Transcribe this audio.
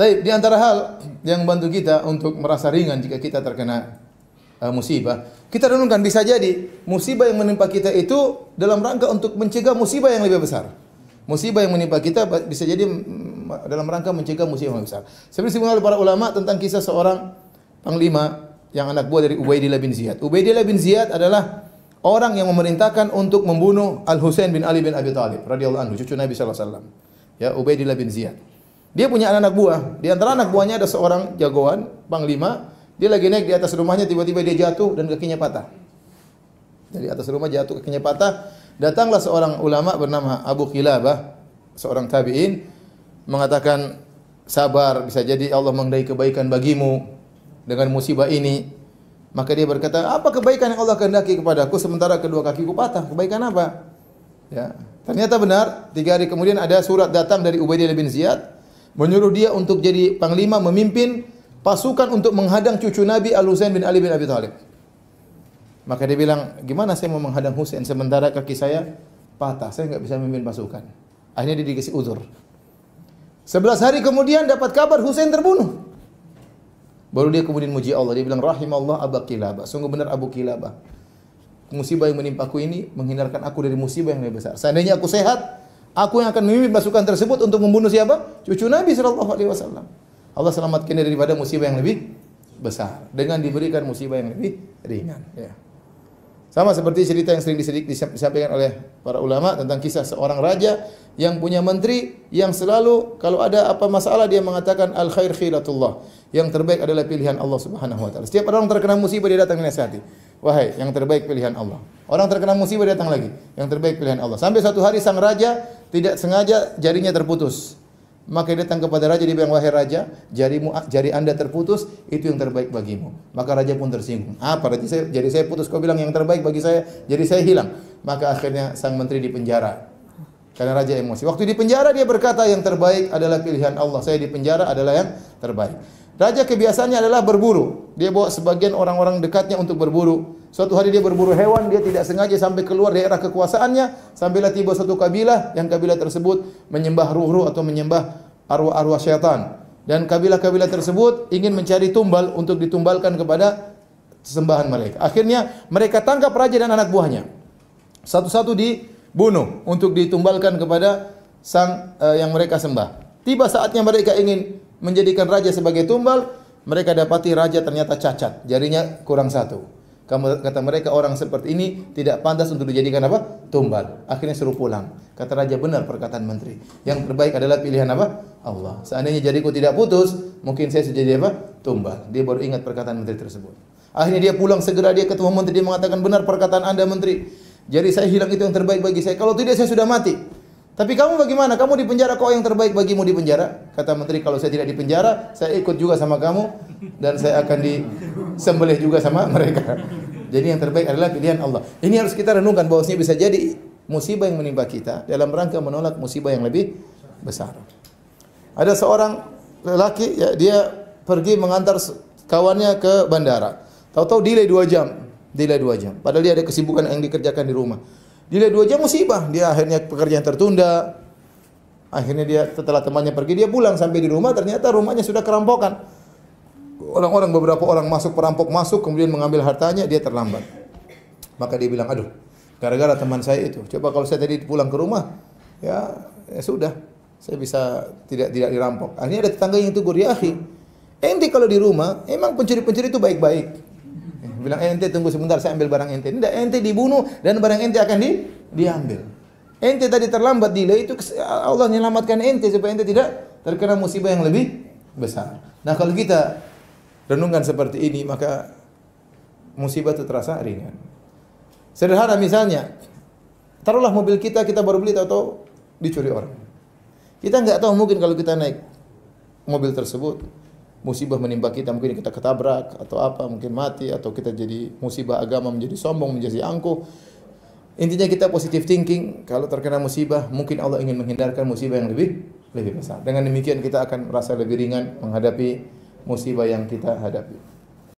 Tapi di antara hal yang membantu kita untuk merasa ringan jika kita terkena uh, musibah, kita renungkan bisa jadi musibah yang menimpa kita itu dalam rangka untuk mencegah musibah yang lebih besar. Musibah yang menimpa kita bisa jadi dalam rangka mencegah musibah yang lebih besar. Seperti disebutkan oleh para ulama tentang kisah seorang panglima yang anak buah dari Ubaidillah bin Ziyad. Ubaidillah bin Ziyad adalah orang yang memerintahkan untuk membunuh Al Husain bin Ali bin Abi Thalib radhiyallahu anhu, cucu Nabi sallallahu alaihi wasallam. Ya, Ubaidillah bin Ziyad. Dia punya anak-anak buah. Di antara anak buahnya ada seorang jagoan, panglima. Dia lagi naik di atas rumahnya, tiba-tiba dia jatuh dan kakinya patah. Dari atas rumah jatuh kakinya patah. Datanglah seorang ulama bernama Abu Khilabah, seorang tabi'in, mengatakan, sabar, bisa jadi Allah mengendai kebaikan bagimu dengan musibah ini. Maka dia berkata, apa kebaikan yang Allah kehendaki kepadaku sementara kedua kakiku patah? Kebaikan apa? Ya. Ternyata benar, tiga hari kemudian ada surat datang dari Ubaidillah bin Ziyad, menyuruh dia untuk jadi panglima memimpin pasukan untuk menghadang cucu Nabi Al-Husain bin Ali bin Abi Thalib. Maka dia bilang, "Gimana saya mau menghadang Husain sementara kaki saya patah, saya nggak bisa memimpin pasukan." Akhirnya dia dikasih uzur. Sebelas hari kemudian dapat kabar Husain terbunuh. Baru dia kemudian muji Allah. Dia bilang, rahim Allah Abu Kilabah. Sungguh benar Abu Kilabah. Musibah yang menimpaku ini menghindarkan aku dari musibah yang lebih besar. Seandainya aku sehat, Aku yang akan memimpin pasukan tersebut untuk membunuh siapa? Cucu Nabi sallallahu alaihi wasallam. Allah selamatkan dia daripada musibah yang lebih besar dengan diberikan musibah yang lebih ringan, ya. Sama seperti cerita yang sering disampaikan oleh para ulama tentang kisah seorang raja yang punya menteri yang selalu kalau ada apa masalah dia mengatakan al khair khilatullah. Yang terbaik adalah pilihan Allah Subhanahu wa taala. Setiap orang terkena musibah dia datang menasihati. Wahai, yang terbaik pilihan Allah. Orang terkena musibah datang lagi. Yang terbaik pilihan Allah. Sampai suatu hari sang raja tidak sengaja jarinya terputus. Maka dia datang kepada raja dia bilang wahai raja, jarimu jari Anda terputus, itu yang terbaik bagimu. Maka raja pun tersinggung. Apa Jadi saya jadi saya putus kau bilang yang terbaik bagi saya, jadi saya hilang. Maka akhirnya sang menteri di penjara. Karena raja emosi. Waktu di penjara dia berkata yang terbaik adalah pilihan Allah. Saya di penjara adalah yang terbaik. Raja kebiasaannya adalah berburu. Dia bawa sebagian orang-orang dekatnya untuk berburu. Suatu hari dia berburu hewan, dia tidak sengaja sampai keluar daerah kekuasaannya, sampailah tiba satu kabilah yang kabilah tersebut menyembah ruh-ruh atau menyembah arwah-arwah syaitan. Dan kabilah-kabilah tersebut ingin mencari tumbal untuk ditumbalkan kepada sesembahan mereka. Akhirnya mereka tangkap raja dan anak buahnya. Satu-satu dibunuh untuk ditumbalkan kepada sang uh, yang mereka sembah. Tiba saatnya mereka ingin menjadikan raja sebagai tumbal, mereka dapati raja ternyata cacat, jarinya kurang satu. Kamu kata mereka orang seperti ini tidak pantas untuk dijadikan apa? Tumbal. Akhirnya suruh pulang. Kata raja benar perkataan menteri. Yang terbaik adalah pilihan apa? Allah. Seandainya jariku tidak putus, mungkin saya sudah jadi apa? Tumbal. Dia baru ingat perkataan menteri tersebut. Akhirnya dia pulang segera dia ketemu menteri dia mengatakan benar perkataan Anda menteri. jadi saya hilang itu yang terbaik bagi saya. Kalau tidak saya sudah mati. Tapi kamu bagaimana? Kamu di penjara kok yang terbaik bagimu di penjara? Kata menteri, kalau saya tidak di penjara, saya ikut juga sama kamu dan saya akan di sembelih juga sama mereka. Jadi yang terbaik adalah pilihan Allah. Ini harus kita renungkan bahwasanya bisa jadi musibah yang menimpa kita dalam rangka menolak musibah yang lebih besar. Ada seorang lelaki ya dia pergi mengantar kawannya ke bandara. Tahu-tahu delay 2 jam, delay 2 jam. Padahal dia ada kesibukan yang dikerjakan di rumah. Delay 2 jam musibah, dia akhirnya pekerjaan tertunda. Akhirnya dia setelah temannya pergi dia pulang sampai di rumah ternyata rumahnya sudah kerampokan orang-orang beberapa orang masuk perampok masuk kemudian mengambil hartanya dia terlambat. Maka dia bilang, "Aduh, gara-gara teman saya itu. Coba kalau saya tadi pulang ke rumah, ya, ya sudah, saya bisa tidak tidak dirampok." Akhirnya ada tetangga yang tegur, "Ya, akhi, ente kalau di rumah emang pencuri-pencuri itu baik-baik." Eh, bilang, "Ente tunggu sebentar, saya ambil barang ente." Tidak, ente dibunuh dan barang ente akan di diambil. Ente tadi terlambat delay itu Allah menyelamatkan ente supaya ente tidak terkena musibah yang lebih besar. Nah, kalau kita renungan seperti ini maka musibah itu terasa ringan. Sederhana misalnya, taruhlah mobil kita kita baru beli atau dicuri orang. Kita nggak tahu mungkin kalau kita naik mobil tersebut musibah menimpa kita mungkin kita ketabrak atau apa mungkin mati atau kita jadi musibah agama menjadi sombong menjadi angkuh intinya kita positive thinking kalau terkena musibah mungkin Allah ingin menghindarkan musibah yang lebih lebih besar dengan demikian kita akan merasa lebih ringan menghadapi musibah yang kita hadapi.